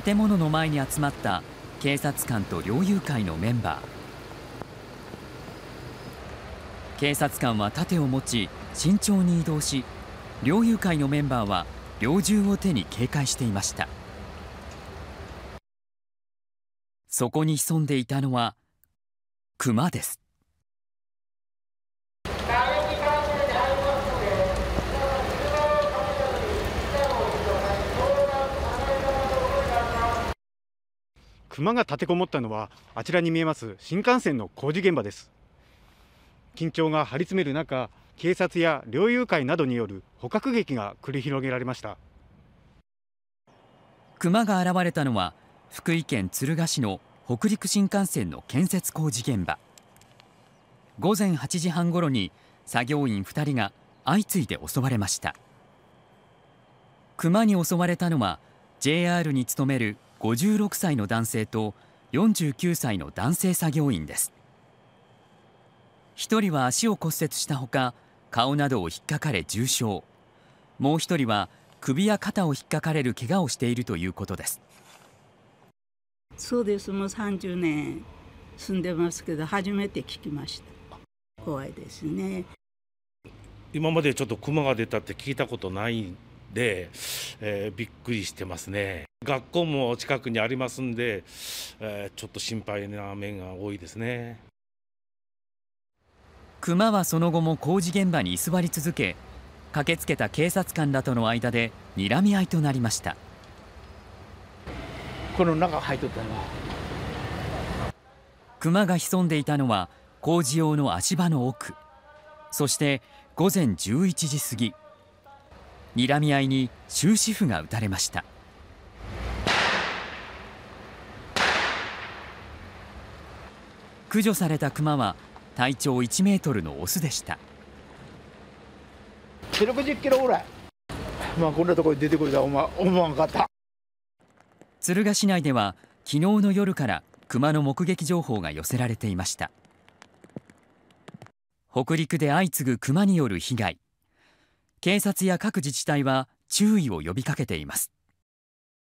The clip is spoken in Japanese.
建物の前に集まった警察官と猟友会のメンバー警察官は盾を持ち慎重に移動し猟友会のメンバーは猟銃を手に警戒していましたそこに潜んでいたのはクマです熊が立てこもったのはあちらに見えます新幹線の工事現場です緊張が張り詰める中警察や猟友会などによる捕獲劇が繰り広げられました熊が現れたのは福井県敦賀市の北陸新幹線の建設工事現場午前8時半ごろに作業員2人が相次いで襲われました熊に襲われたのは JR に勤める56歳の男性と49歳の男性作業員です。1人は足を骨折したほか顔などを引っかかれ重傷もう1人は首や肩を引っかかれる怪我をしているということですそうですもう30年住んでますけど初めて聞きました怖いですね今までちょっとクマが出たって聞いたことないで、えー、びっくりしてますね学校も近くにありますんで、えー、ちょっと心配な面が多いですねクマはその後も工事現場に居座り続け駆けつけた警察官らとの間で睨み合いとなりましたこの中入っとったなクマが潜んでいたのは工事用の足場の奥そして午前11時過ぎ睨み合いに終止符が打たれました駆除されたクマは体長1メートルのオスでした160キロぐらいまあこんなところに出てくるとは思わ思かった鶴ヶ市内では昨日の夜からクマの目撃情報が寄せられていました北陸で相次ぐクマによる被害警察や各自治体は注意を呼びかけています。